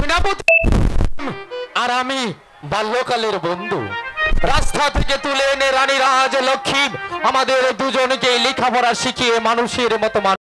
সেনাপতি আর আমি বাল্যকালের বন্ধু রাস্তা থেকে তুলে এনে রানী রাজ লক্ষ্মী আমাদের দুজনকে লেখাপড়া শিখিয়ে মানুষের মতো মানুষ